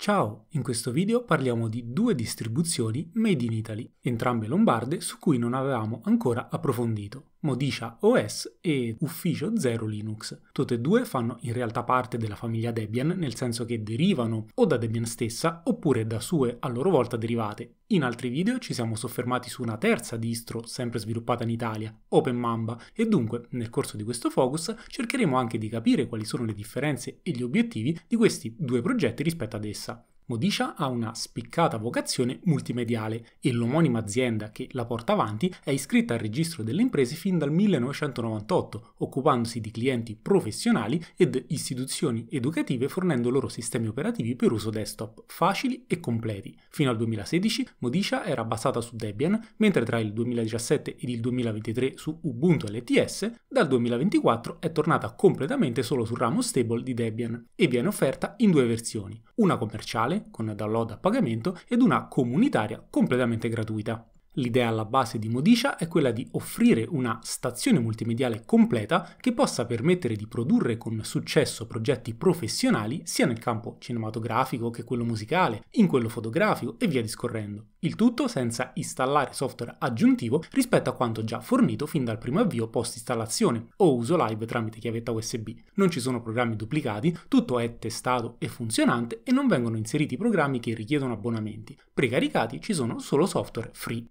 Ciao, in questo video parliamo di due distribuzioni made in Italy, entrambe lombarde su cui non avevamo ancora approfondito. Modisha OS e Ufficio Zero Linux. Tutte e due fanno in realtà parte della famiglia Debian, nel senso che derivano o da Debian stessa oppure da sue a loro volta derivate. In altri video ci siamo soffermati su una terza distro sempre sviluppata in Italia, OpenMamba, e dunque nel corso di questo focus cercheremo anche di capire quali sono le differenze e gli obiettivi di questi due progetti rispetto ad essa. Modicia ha una spiccata vocazione multimediale e l'omonima azienda che la porta avanti è iscritta al registro delle imprese fin dal 1998, occupandosi di clienti professionali ed istituzioni educative fornendo loro sistemi operativi per uso desktop facili e completi. Fino al 2016 Modicia era basata su Debian, mentre tra il 2017 ed il 2023 su Ubuntu LTS, dal 2024 è tornata completamente solo sul ramo stable di Debian e viene offerta in due versioni, una commerciale con download a pagamento ed una comunitaria completamente gratuita. L'idea alla base di Modicia è quella di offrire una stazione multimediale completa che possa permettere di produrre con successo progetti professionali sia nel campo cinematografico che quello musicale, in quello fotografico e via discorrendo. Il tutto senza installare software aggiuntivo rispetto a quanto già fornito fin dal primo avvio post installazione o uso live tramite chiavetta USB. Non ci sono programmi duplicati, tutto è testato e funzionante e non vengono inseriti programmi che richiedono abbonamenti. Precaricati ci sono solo software free.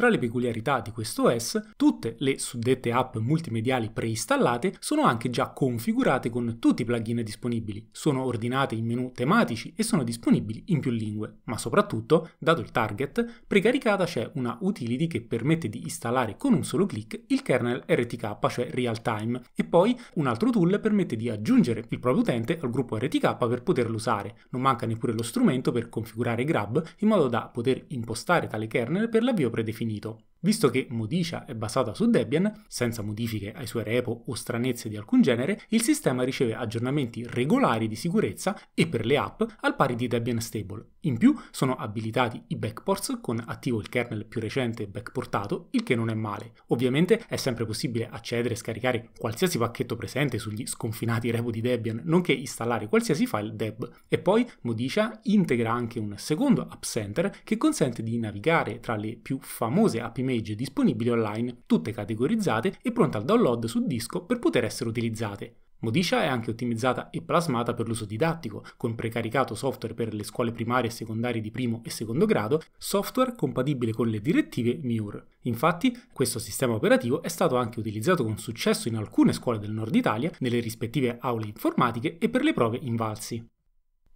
Tra le peculiarità di questo OS, tutte le suddette app multimediali preinstallate sono anche già configurate con tutti i plugin disponibili, sono ordinate in menu tematici e sono disponibili in più lingue, ma soprattutto, dato il target, precaricata c'è una utility che permette di installare con un solo clic il kernel RTK, cioè real time, e poi un altro tool permette di aggiungere il proprio utente al gruppo RTK per poterlo usare. Non manca neppure lo strumento per configurare Grab in modo da poter impostare tale kernel per l'avvio predefinito finito. Visto che Modicia è basata su Debian, senza modifiche ai suoi repo o stranezze di alcun genere, il sistema riceve aggiornamenti regolari di sicurezza e per le app al pari di Debian Stable. In più sono abilitati i backports con attivo il kernel più recente backportato, il che non è male. Ovviamente è sempre possibile accedere e scaricare qualsiasi pacchetto presente sugli sconfinati repo di Debian, nonché installare qualsiasi file deb. E poi Modicia integra anche un secondo App Center che consente di navigare tra le più famose app image disponibili online, tutte categorizzate e pronte al download su disco per poter essere utilizzate. Modicia è anche ottimizzata e plasmata per l'uso didattico, con precaricato software per le scuole primarie e secondarie di primo e secondo grado, software compatibile con le direttive MIUR. Infatti, questo sistema operativo è stato anche utilizzato con successo in alcune scuole del nord Italia, nelle rispettive aule informatiche e per le prove in valsi.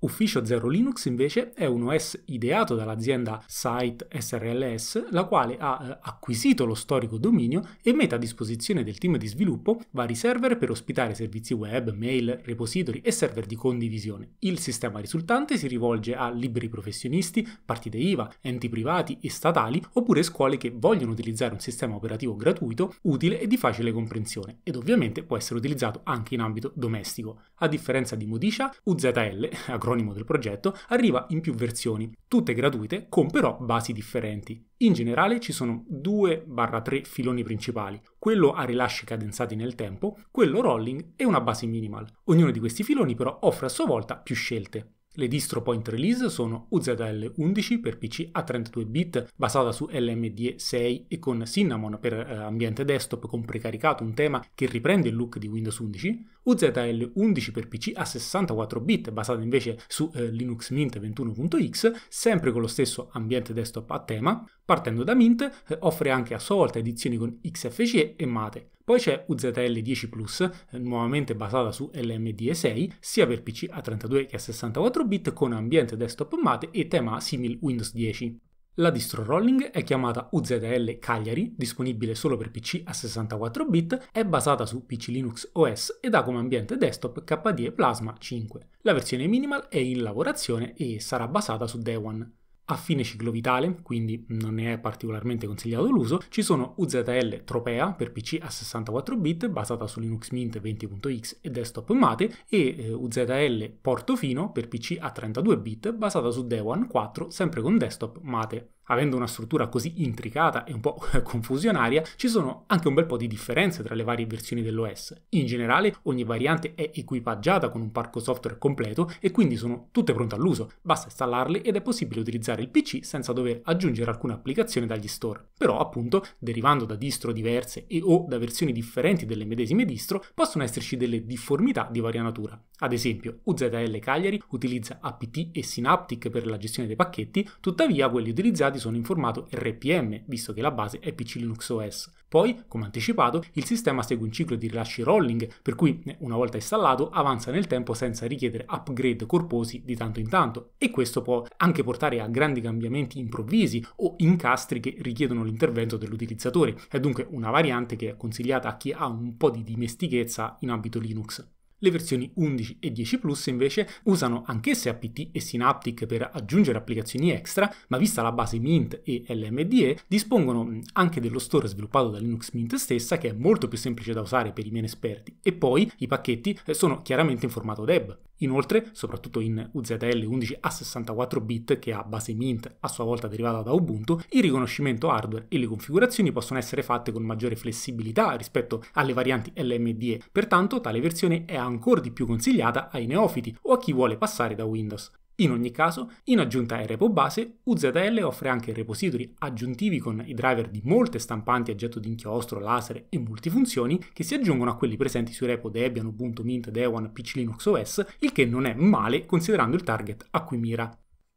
Ufficio Zero Linux invece è un OS ideato dall'azienda Site SRLS, la quale ha eh, acquisito lo storico dominio e mette a disposizione del team di sviluppo vari server per ospitare servizi web, mail, repository e server di condivisione. Il sistema risultante si rivolge a liberi professionisti, partite IVA, enti privati e statali oppure scuole che vogliono utilizzare un sistema operativo gratuito, utile e di facile comprensione ed ovviamente può essere utilizzato anche in ambito domestico. A differenza di Modicia, UZL, acronimo l'acronimo del progetto, arriva in più versioni, tutte gratuite con però basi differenti. In generale ci sono 2-3 filoni principali, quello a rilasci cadenzati nel tempo, quello rolling e una base minimal. Ognuno di questi filoni però offre a sua volta più scelte. Le distro point release sono UZL11 per PC a 32 bit basata su LMD 6 e con Cinnamon per eh, ambiente desktop con precaricato un tema che riprende il look di Windows 11, UZL 11 per PC a 64 bit, basato invece su eh, Linux Mint 21.x, sempre con lo stesso ambiente desktop a tema. Partendo da Mint, eh, offre anche a sua volta edizioni con XFCE e Mate. Poi c'è UZL 10 Plus, eh, nuovamente basata su LMDE6, sia per PC a 32 che a 64 bit, con ambiente desktop Mate e tema simil Windows 10. La distro Rolling è chiamata UZL Cagliari, disponibile solo per PC a 64 bit, è basata su PC Linux OS ed ha come ambiente desktop KDE Plasma 5. La versione minimal è in lavorazione e sarà basata su Dewan. A fine ciclo vitale, quindi non ne è particolarmente consigliato l'uso, ci sono UZL Tropea per PC a 64 bit basata su Linux Mint 20.x e desktop Mate e eh, UZL Portofino per PC a 32 bit basata su Dewan 4 sempre con desktop Mate avendo una struttura così intricata e un po' confusionaria, ci sono anche un bel po' di differenze tra le varie versioni dell'OS. In generale, ogni variante è equipaggiata con un parco software completo e quindi sono tutte pronte all'uso. Basta installarle ed è possibile utilizzare il PC senza dover aggiungere alcuna applicazione dagli store. Però, appunto, derivando da distro diverse e o da versioni differenti delle medesime distro, possono esserci delle difformità di varia natura. Ad esempio, UZL Cagliari utilizza APT e Synaptic per la gestione dei pacchetti, tuttavia quelli utilizzati sono in formato RPM, visto che la base è PC Linux OS. Poi, come anticipato, il sistema segue un ciclo di rilasci rolling, per cui, eh, una volta installato, avanza nel tempo senza richiedere upgrade corposi di tanto in tanto, e questo può anche portare a grandi cambiamenti improvvisi o incastri che richiedono l'intervento dell'utilizzatore. È dunque una variante che è consigliata a chi ha un po' di dimestichezza in ambito Linux. Le versioni 11 e 10 Plus invece usano anch'esse apt e Synaptic per aggiungere applicazioni extra, ma vista la base Mint e LMDE dispongono anche dello store sviluppato da Linux Mint stessa che è molto più semplice da usare per i meno esperti e poi i pacchetti eh, sono chiaramente in formato DEB. Inoltre, soprattutto in UZL 11 a 64 bit, che ha base Mint a sua volta derivata da Ubuntu, il riconoscimento hardware e le configurazioni possono essere fatte con maggiore flessibilità rispetto alle varianti LMDE, pertanto tale versione è ancora di più consigliata ai neofiti o a chi vuole passare da Windows. In ogni caso, in aggiunta ai repo base, UZL offre anche repository aggiuntivi con i driver di molte stampanti a getto inchiostro, laser e multifunzioni che si aggiungono a quelli presenti sui repo Debian, Ubuntu, Mint, Dewan, PC Linux OS, il che non è male considerando il target a cui mira.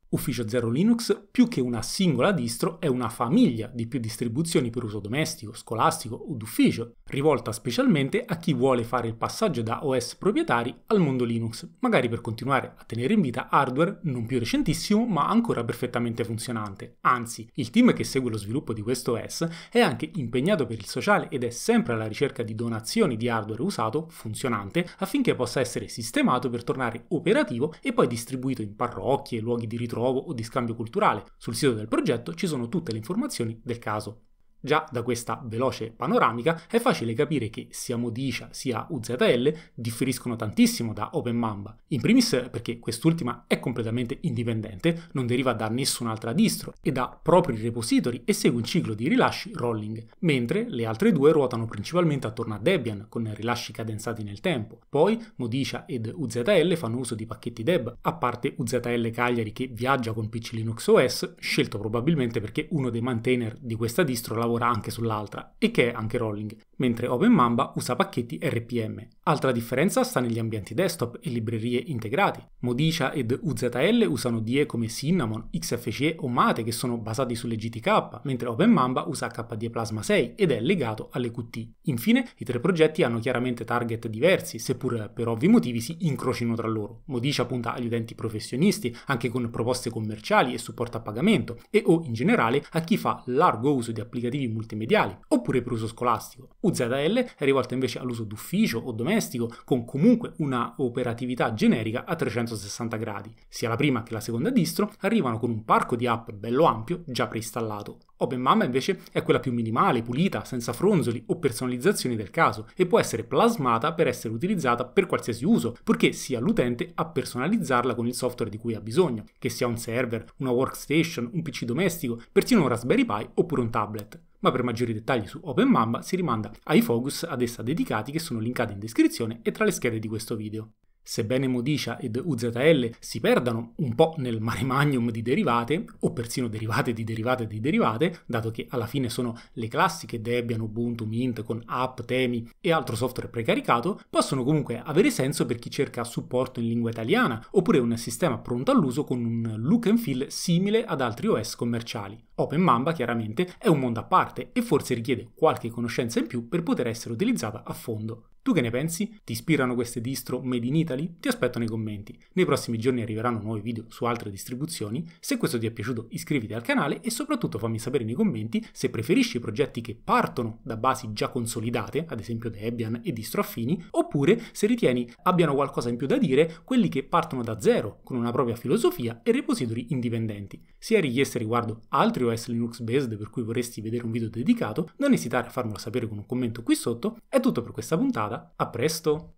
Ufficio Zero Linux, più che una singola distro, è una famiglia di più distribuzioni per uso domestico, scolastico o d'ufficio, rivolta specialmente a chi vuole fare il passaggio da OS proprietari al mondo Linux, magari per continuare a tenere in vita hardware non più recentissimo ma ancora perfettamente funzionante. Anzi, il team che segue lo sviluppo di questo OS è anche impegnato per il sociale ed è sempre alla ricerca di donazioni di hardware usato, funzionante, affinché possa essere sistemato per tornare operativo e poi distribuito in parrocchie, luoghi di ritrovo ritrovo o di scambio culturale. Sul sito del progetto ci sono tutte le informazioni del caso. Già da questa veloce panoramica è facile capire che sia Modicia sia UZL differiscono tantissimo da Open Mamba. In primis perché quest'ultima è completamente indipendente, non deriva da nessun'altra distro ed ha propri repository e segue un ciclo di rilasci rolling, mentre le altre due ruotano principalmente attorno a Debian con rilasci cadenzati nel tempo. Poi Modicia ed UZL fanno uso di pacchetti deb, a parte UZL Cagliari che viaggia con PC Linux OS, scelto probabilmente perché uno dei maintainer di questa distro l'ha lavora anche sull'altra, e che è anche rolling, mentre Open Mamba usa pacchetti RPM, Altra differenza sta negli ambienti desktop e librerie integrati. Modicia ed UZL usano DE come Cinnamon, XFCE o Mate che sono basati sulle GTK, mentre OpenMamba usa KDE Plasma 6 ed è legato alle Qt. Infine, i tre progetti hanno chiaramente target diversi, seppur per ovvi motivi si incrocino tra loro. Modicia punta agli utenti professionisti, anche con proposte commerciali e supporto a pagamento, e o in generale a chi fa largo uso di applicativi multimediali, oppure per uso scolastico. UZL è rivolta invece all'uso d'ufficio o domenica domestico con comunque una operatività generica a 360 gradi. Sia la prima che la seconda distro arrivano con un parco di app bello ampio già preinstallato. Open OpenMamma invece è quella più minimale, pulita, senza fronzoli o personalizzazioni del caso e può essere plasmata per essere utilizzata per qualsiasi uso, purché sia l'utente a personalizzarla con il software di cui ha bisogno, che sia un server, una workstation, un PC domestico, persino un Raspberry Pi oppure un tablet. Ma per maggiori dettagli su Open Mamba si rimanda ai focus ad essa dedicati che sono linkati in descrizione e tra le schede di questo video sebbene Modicia ed UZL si perdano un po' nel mare magnum di derivate, o persino derivate di derivate di derivate, dato che alla fine sono le classiche Debian, Ubuntu, Mint con app, temi e altro software precaricato, possono comunque avere senso per chi cerca supporto in lingua italiana, oppure un sistema pronto all'uso con un look and feel simile ad altri OS commerciali. Open Mamba chiaramente è un mondo a parte e forse richiede qualche conoscenza in più per poter essere utilizzata a fondo. Tu che ne pensi? Ti ispirano queste distro made in Italy? Ti aspetto nei commenti. Nei prossimi giorni arriveranno nuovi video su altre distribuzioni. Se questo ti è piaciuto iscriviti al canale e soprattutto fammi sapere nei commenti se preferisci i progetti che partono da basi già consolidate, ad esempio Debian e distro affini, oppure se ritieni abbiano qualcosa in più da dire quelli che partono da zero con una propria filosofia e repository indipendenti. Se hai richieste riguardo altri OS Linux based per cui vorresti vedere un video dedicato, non esitare a farmelo sapere con un commento qui sotto. È tutto per questa puntata a presto!